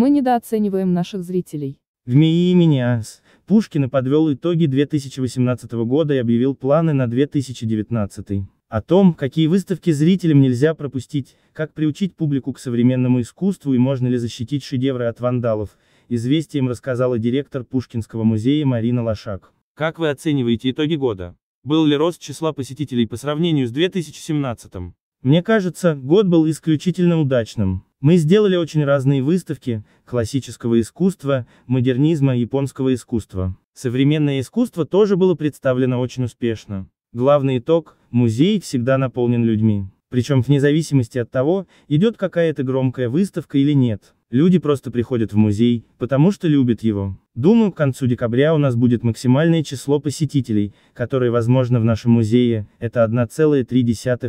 Мы недооцениваем наших зрителей. В МИИ имени АС, Пушкина подвел итоги 2018 года и объявил планы на 2019. О том, какие выставки зрителям нельзя пропустить, как приучить публику к современному искусству и можно ли защитить шедевры от вандалов, известием рассказала директор Пушкинского музея Марина Лошак. Как вы оцениваете итоги года? Был ли рост числа посетителей по сравнению с 2017? Мне кажется, год был исключительно удачным. Мы сделали очень разные выставки, классического искусства, модернизма, японского искусства. Современное искусство тоже было представлено очень успешно. Главный итог – музей всегда наполнен людьми. Причем вне зависимости от того, идет какая-то громкая выставка или нет. Люди просто приходят в музей, потому что любят его. Думаю, к концу декабря у нас будет максимальное число посетителей, которые возможно в нашем музее, это 1,3-1,4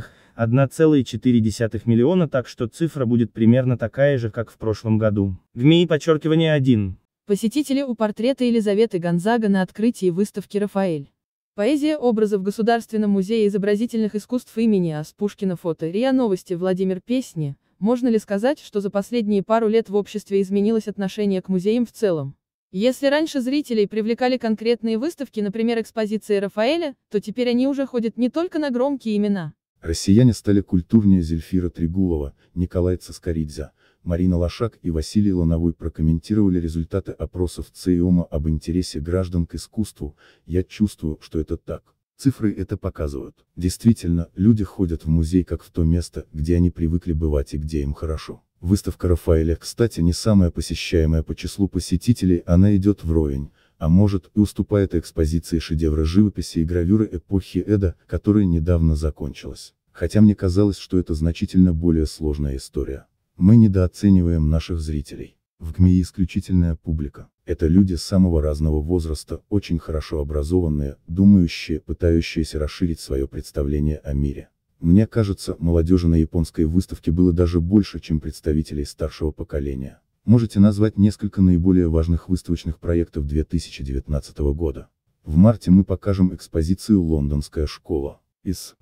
миллиона, так что цифра будет примерно такая же, как в прошлом году. ВМИ подчеркивание 1. Посетители у портрета Елизаветы Гонзага на открытии выставки «Рафаэль». Поэзия образов в Государственном музее изобразительных искусств имени А.С. Пушкина фото РИА Новости Владимир Песни, можно ли сказать, что за последние пару лет в обществе изменилось отношение к музеям в целом? Если раньше зрителей привлекали конкретные выставки, например, экспозиции Рафаэля, то теперь они уже ходят не только на громкие имена. Россияне стали культурнее Зельфира Трегулова, Николай Цискоридзе, Марина Лошак и Василий Лановой прокомментировали результаты опросов ЦИОМа об интересе граждан к искусству, я чувствую, что это так. Цифры это показывают. Действительно, люди ходят в музей как в то место, где они привыкли бывать и где им хорошо. Выставка Рафаэля, кстати, не самая посещаемая по числу посетителей, она идет вровень, а может и уступает экспозиции шедевра живописи и гравюры эпохи Эда, которая недавно закончилась. Хотя мне казалось, что это значительно более сложная история. Мы недооцениваем наших зрителей. В ГМИ исключительная публика. Это люди самого разного возраста, очень хорошо образованные, думающие, пытающиеся расширить свое представление о мире. Мне кажется, молодежи на японской выставке было даже больше, чем представителей старшего поколения. Можете назвать несколько наиболее важных выставочных проектов 2019 года. В марте мы покажем экспозицию «Лондонская школа» из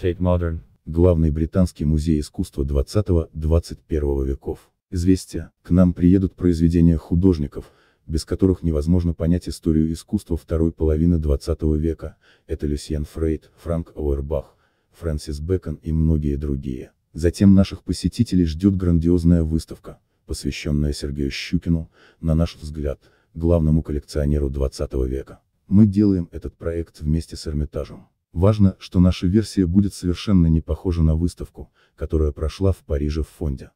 Tate Modern, главный британский музей искусства 20-21 веков. Известия, к нам приедут произведения художников, без которых невозможно понять историю искусства второй половины 20 века, это Люсьен Фрейд, Франк Ауэрбах, Фрэнсис Бэкон и многие другие. Затем наших посетителей ждет грандиозная выставка, посвященная Сергею Щукину, на наш взгляд, главному коллекционеру 20 века. Мы делаем этот проект вместе с Эрмитажем. Важно, что наша версия будет совершенно не похожа на выставку, которая прошла в Париже в фонде.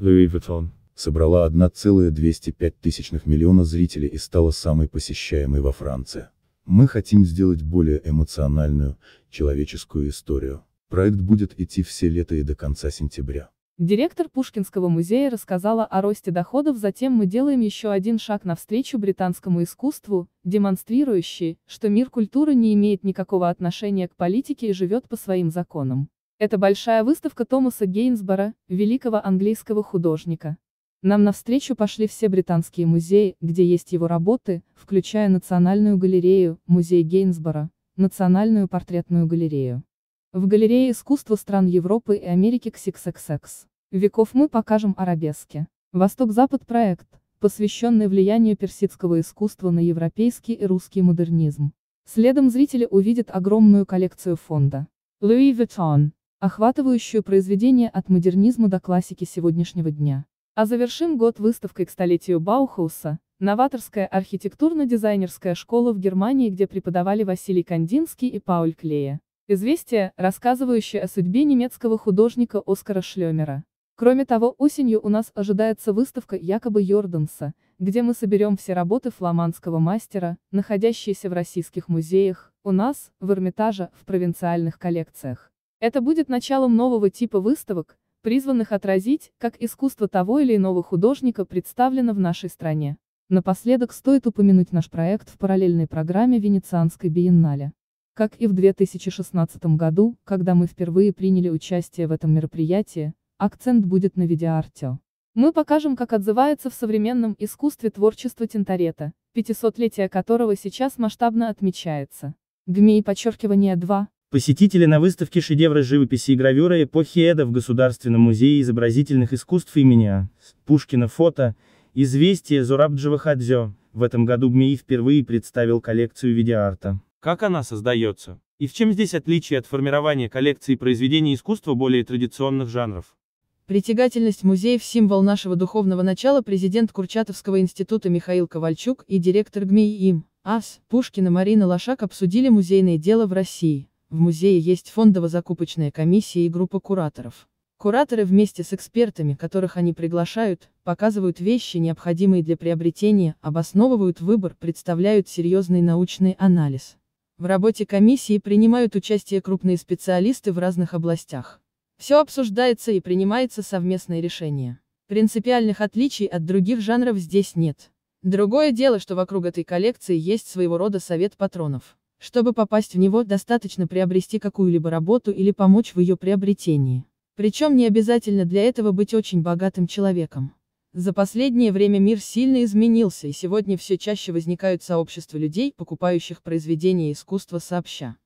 Louis Vuitton собрала 1,205 миллиона зрителей и стала самой посещаемой во Франции. Мы хотим сделать более эмоциональную, человеческую историю. Проект будет идти все лето и до конца сентября. Директор Пушкинского музея рассказала о росте доходов, затем мы делаем еще один шаг навстречу британскому искусству, демонстрирующий, что мир культуры не имеет никакого отношения к политике и живет по своим законам. Это большая выставка Томаса Гейнсбора, великого английского художника. Нам навстречу пошли все британские музеи, где есть его работы, включая Национальную галерею, музей Гейнсбора, Национальную портретную галерею. В галерее искусства стран Европы и Америки XXX. Веков мы покажем арабески. Восток-Запад проект, посвященный влиянию персидского искусства на европейский и русский модернизм. Следом зрители увидят огромную коллекцию фонда. Луи Vuitton охватывающую произведения от модернизма до классики сегодняшнего дня. А завершим год выставкой к столетию Баухауса, новаторская архитектурно-дизайнерская школа в Германии, где преподавали Василий Кандинский и Пауль Клея. Известие, рассказывающее о судьбе немецкого художника Оскара Шлемера. Кроме того, осенью у нас ожидается выставка якобы Йорданса, где мы соберем все работы фламандского мастера, находящиеся в российских музеях, у нас, в Эрмитаже, в провинциальных коллекциях. Это будет началом нового типа выставок, призванных отразить, как искусство того или иного художника представлено в нашей стране. Напоследок стоит упомянуть наш проект в параллельной программе Венецианской биеннале. Как и в 2016 году, когда мы впервые приняли участие в этом мероприятии, акцент будет на видеоарте. Мы покажем, как отзывается в современном искусстве творчество Тинторета, 500-летие которого сейчас масштабно отмечается. ГМИ подчеркивание 2. Посетители на выставке шедевра живописи и гравюра эпохи Эда в Государственном музее изобразительных искусств имени А. Пушкина фото, известие Зурабджива Хадзё, в этом году БМИ впервые представил коллекцию видеоарта. Как она создается? И в чем здесь отличие от формирования коллекции произведений искусства более традиционных жанров? Притягательность музеев – символ нашего духовного начала президент Курчатовского института Михаил Ковальчук и директор ГМИ им, АС, Пушкина Марина Лошак обсудили музейное дело в России. В музее есть фондово-закупочная комиссия и группа кураторов. Кураторы вместе с экспертами, которых они приглашают, показывают вещи, необходимые для приобретения, обосновывают выбор, представляют серьезный научный анализ. В работе комиссии принимают участие крупные специалисты в разных областях. Все обсуждается и принимается совместное решение. Принципиальных отличий от других жанров здесь нет. Другое дело, что вокруг этой коллекции есть своего рода совет патронов. Чтобы попасть в него, достаточно приобрести какую-либо работу или помочь в ее приобретении. Причем не обязательно для этого быть очень богатым человеком. За последнее время мир сильно изменился и сегодня все чаще возникают сообщества людей, покупающих произведения искусства сообща.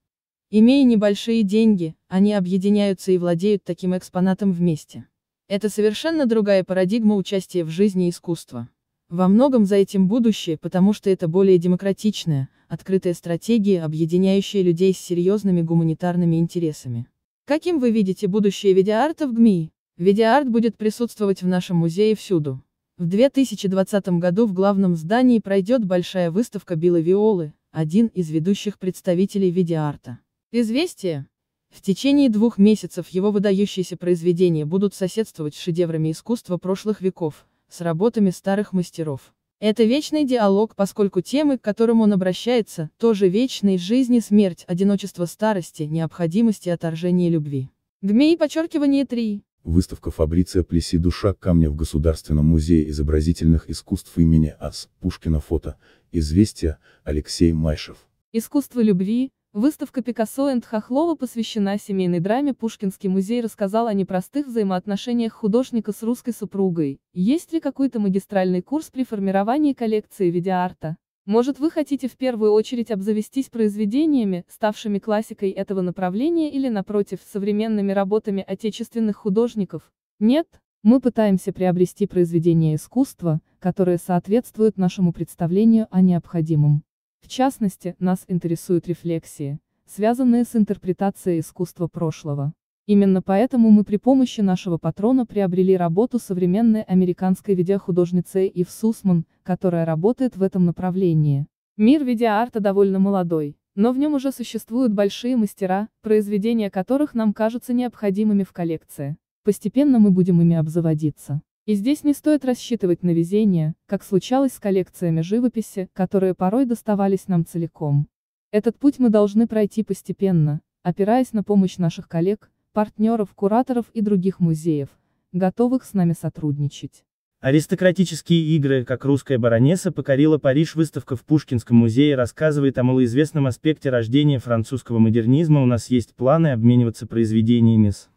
Имея небольшие деньги, они объединяются и владеют таким экспонатом вместе. Это совершенно другая парадигма участия в жизни искусства. Во многом за этим будущее, потому что это более демократичная, открытая стратегия, объединяющая людей с серьезными гуманитарными интересами. Каким вы видите будущее видеоарта в ГМИ? Видеоарт будет присутствовать в нашем музее всюду. В 2020 году в главном здании пройдет большая выставка Билла Виолы, один из ведущих представителей видеоарта. Известие. В течение двух месяцев его выдающиеся произведения будут соседствовать с шедеврами искусства прошлых веков, с работами старых мастеров. Это вечный диалог, поскольку темы, к которым он обращается, тоже вечные жизнь и смерть, одиночество старости, необходимости отторжения любви. Гмей подчеркивание 3. Выставка Фабриция Плеси «Душа камня» в Государственном музее изобразительных искусств имени АС, Пушкина фото, «Известия», Алексей Майшев. Искусство любви, Выставка Пикассо энд Хохлова посвящена семейной драме Пушкинский музей рассказал о непростых взаимоотношениях художника с русской супругой. Есть ли какой-то магистральный курс при формировании коллекции видеоарта? Может вы хотите в первую очередь обзавестись произведениями, ставшими классикой этого направления или напротив, современными работами отечественных художников? Нет? Мы пытаемся приобрести произведения искусства, которые соответствуют нашему представлению о необходимом. В частности, нас интересуют рефлексии, связанные с интерпретацией искусства прошлого. Именно поэтому мы при помощи нашего патрона приобрели работу современной американской видеохудожницы Ив Сусман, которая работает в этом направлении. Мир видеоарта довольно молодой, но в нем уже существуют большие мастера, произведения которых нам кажутся необходимыми в коллекции. Постепенно мы будем ими обзаводиться. И здесь не стоит рассчитывать на везение, как случалось с коллекциями живописи, которые порой доставались нам целиком. Этот путь мы должны пройти постепенно, опираясь на помощь наших коллег, партнеров, кураторов и других музеев, готовых с нами сотрудничать. Аристократические игры, как русская баронесса покорила Париж выставка в Пушкинском музее рассказывает о малоизвестном аспекте рождения французского модернизма у нас есть планы обмениваться произведениями с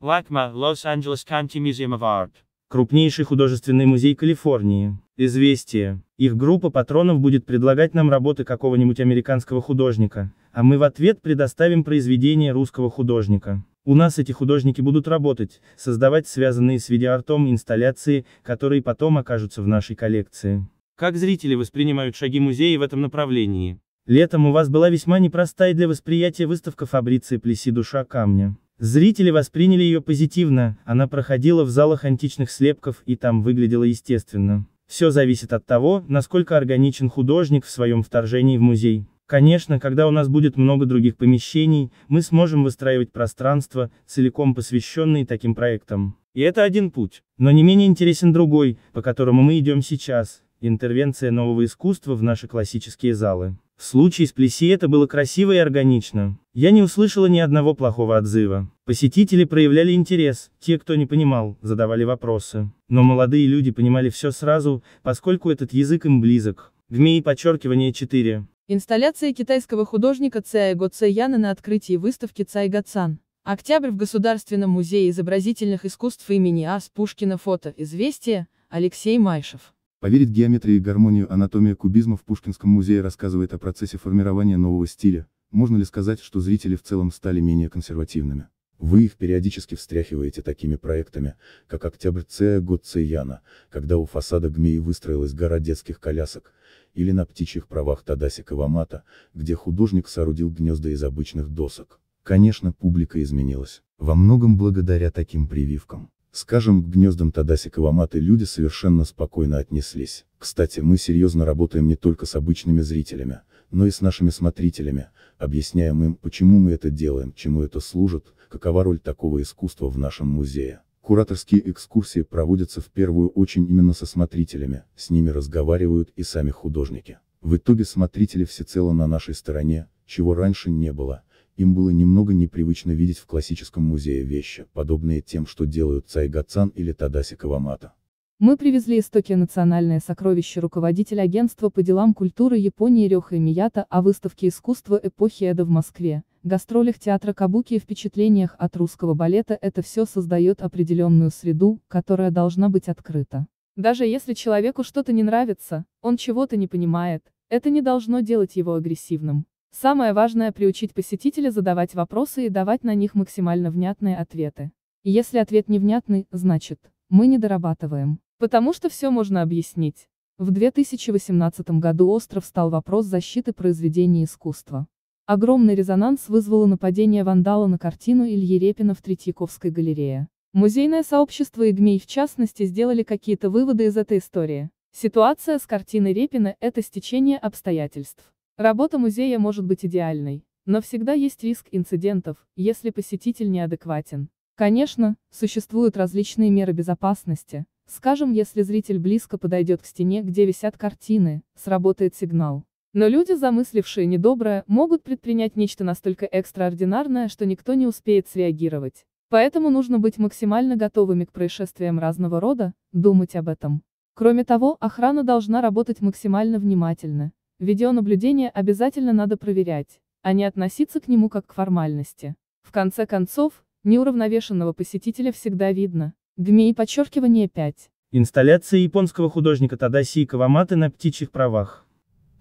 Лакма, Лос-Анджелес County Museum of Art крупнейший художественный музей Калифорнии. Известие. Их группа патронов будет предлагать нам работы какого-нибудь американского художника, а мы в ответ предоставим произведение русского художника. У нас эти художники будут работать, создавать связанные с видеоартом инсталляции, которые потом окажутся в нашей коллекции. Как зрители воспринимают шаги музея в этом направлении? Летом у вас была весьма непростая для восприятия выставка Фабриции Плеси «Душа камня». Зрители восприняли ее позитивно, она проходила в залах античных слепков и там выглядела естественно. Все зависит от того, насколько органичен художник в своем вторжении в музей. Конечно, когда у нас будет много других помещений, мы сможем выстраивать пространство, целиком посвященные таким проектам. И это один путь. Но не менее интересен другой, по которому мы идем сейчас, интервенция нового искусства в наши классические залы. В случае с Плеси это было красиво и органично. Я не услышала ни одного плохого отзыва. Посетители проявляли интерес, те, кто не понимал, задавали вопросы. Но молодые люди понимали все сразу, поскольку этот язык им близок. ГМИ подчеркивание 4. Инсталляция китайского художника Цяэго Цэяна на открытии выставки Цайгацан. Октябрь в Государственном музее изобразительных искусств имени А.С. Пушкина фото «Известия» Алексей Майшев. Поверить геометрии и гармонию анатомия кубизма в Пушкинском музее рассказывает о процессе формирования нового стиля, можно ли сказать, что зрители в целом стали менее консервативными? Вы их периодически встряхиваете такими проектами, как «Октябрь Цея год Цеяна», когда у фасада Гмеи выстроилась гора детских колясок, или на птичьих правах Тадаси Кавамата, где художник соорудил гнезда из обычных досок. Конечно, публика изменилась, во многом благодаря таким прививкам. Скажем, к гнездам Тадаси Каваматы люди совершенно спокойно отнеслись. Кстати, мы серьезно работаем не только с обычными зрителями, но и с нашими смотрителями, объясняем им, почему мы это делаем, чему это служит, какова роль такого искусства в нашем музее. Кураторские экскурсии проводятся в первую очередь именно со смотрителями, с ними разговаривают и сами художники. В итоге смотрители всецело на нашей стороне, чего раньше не было, им было немного непривычно видеть в классическом музее вещи, подобные тем, что делают Цайгацан или Тадаси Кавамата. Мы привезли из Токио национальное сокровище руководитель агентства по делам культуры Японии Рёха Мията о выставке искусства эпохи Эда в Москве, гастролях театра Кабуки и впечатлениях от русского балета это все создает определенную среду, которая должна быть открыта. Даже если человеку что-то не нравится, он чего-то не понимает, это не должно делать его агрессивным. Самое важное – приучить посетителя задавать вопросы и давать на них максимально внятные ответы. Если ответ невнятный, значит, мы не дорабатываем, потому что все можно объяснить. В 2018 году остров стал вопрос защиты произведений искусства. Огромный резонанс вызвало нападение вандала на картину Ильи Репина в Третьяковской галерее. Музейное сообщество и ГМИ в частности сделали какие-то выводы из этой истории. Ситуация с картиной Репина – это стечение обстоятельств. Работа музея может быть идеальной, но всегда есть риск инцидентов, если посетитель неадекватен. Конечно, существуют различные меры безопасности, скажем, если зритель близко подойдет к стене, где висят картины, сработает сигнал. Но люди, замыслившие недоброе, могут предпринять нечто настолько экстраординарное, что никто не успеет среагировать. Поэтому нужно быть максимально готовыми к происшествиям разного рода, думать об этом. Кроме того, охрана должна работать максимально внимательно, Видеонаблюдение обязательно надо проверять, а не относиться к нему как к формальности. В конце концов, неуравновешенного посетителя всегда видно. ГМИ подчеркивание 5. Инсталляция японского художника Тадаси Каваматы на птичьих правах.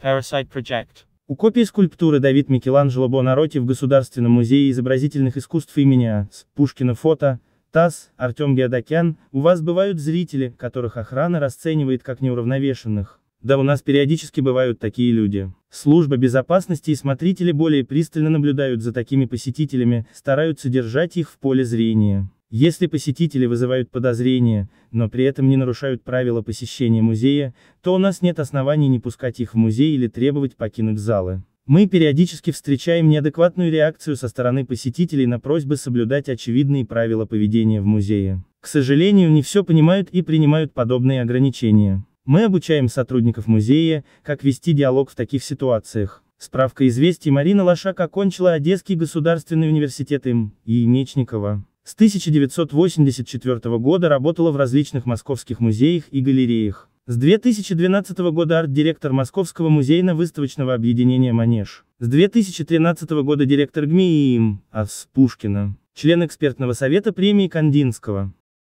Parasite Project. У копии скульптуры Давид Микеланджело Бонароти в Государственном музее изобразительных искусств имени а. С. Пушкина фото, ТАСС, Артем Геодокян, у вас бывают зрители, которых охрана расценивает как неуравновешенных. Да у нас периодически бывают такие люди. Служба безопасности и смотрители более пристально наблюдают за такими посетителями, стараются держать их в поле зрения. Если посетители вызывают подозрения, но при этом не нарушают правила посещения музея, то у нас нет оснований не пускать их в музей или требовать покинуть залы. Мы периодически встречаем неадекватную реакцию со стороны посетителей на просьбы соблюдать очевидные правила поведения в музее. К сожалению, не все понимают и принимают подобные ограничения. Мы обучаем сотрудников музея, как вести диалог в таких ситуациях. Справка известий Марина Лошак окончила Одесский государственный университет им. и Мечникова. С 1984 года работала в различных московских музеях и галереях. С 2012 года арт-директор Московского музейно-выставочного объединения «Манеж». С 2013 года директор ГМИИ им. АС. Пушкина. Член экспертного совета премии Кандинского.